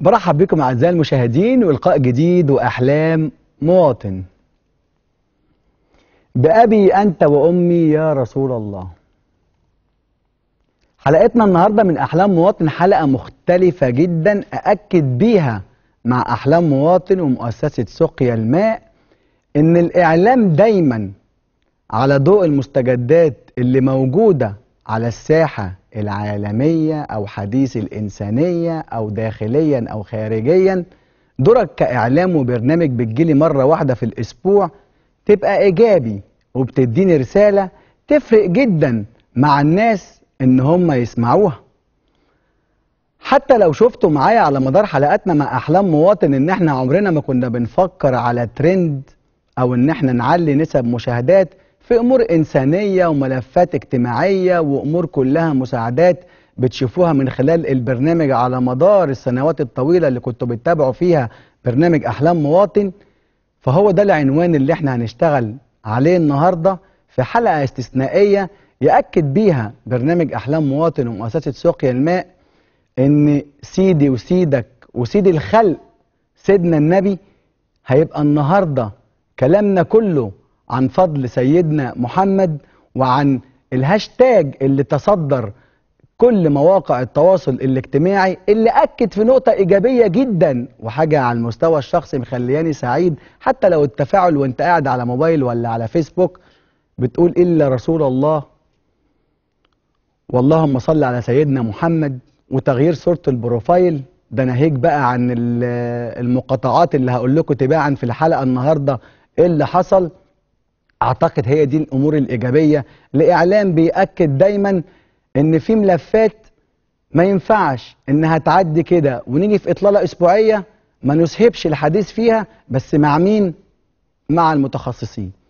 برحب بكم أعزائي المشاهدين ولقاء جديد وأحلام مواطن بأبي أنت وأمي يا رسول الله حلقتنا النهاردة من أحلام مواطن حلقة مختلفة جدا أأكد بيها مع أحلام مواطن ومؤسسة سقيا الماء إن الإعلام دايما على ضوء المستجدات اللي موجودة على الساحة العالمية أو حديث الإنسانية أو داخليا أو خارجيا دورك كإعلام وبرنامج بتجيلي مرة واحدة في الأسبوع تبقى إيجابي وبتديني رسالة تفرق جدا مع الناس إن هم يسمعوها حتى لو شفتوا معايا على مدار حلقاتنا مع أحلام مواطن إن إحنا عمرنا ما كنا بنفكر على ترند أو إن إحنا نعلي نسب مشاهدات في أمور إنسانية وملفات اجتماعية وأمور كلها مساعدات بتشوفوها من خلال البرنامج على مدار السنوات الطويلة اللي كنتوا بتتابعوا فيها برنامج أحلام مواطن فهو ده العنوان اللي احنا هنشتغل عليه النهاردة في حلقة استثنائية يأكد بيها برنامج أحلام مواطن ومؤسسة سقيا الماء إن سيدي وسيدك وسيد الخلق سيدنا النبي هيبقى النهاردة كلامنا كله عن فضل سيدنا محمد وعن الهاشتاج اللي تصدر كل مواقع التواصل الاجتماعي اللي أكد في نقطة إيجابية جدا وحاجة على المستوى الشخصي مخلياني سعيد حتى لو التفاعل وانت قاعد على موبايل ولا على فيسبوك بتقول إلا رسول الله واللهم صل على سيدنا محمد وتغيير صورة البروفايل ده ناهيك بقى عن المقاطعات اللي هقول لكم تباعا في الحلقة النهاردة إيه اللي حصل اعتقد هي دي الامور الايجابيه لاعلام بياكد دايما ان في ملفات ما ينفعش انها تعدي كده ونيجي في اطلاله اسبوعيه ما نسهبش الحديث فيها بس مع مين مع المتخصصين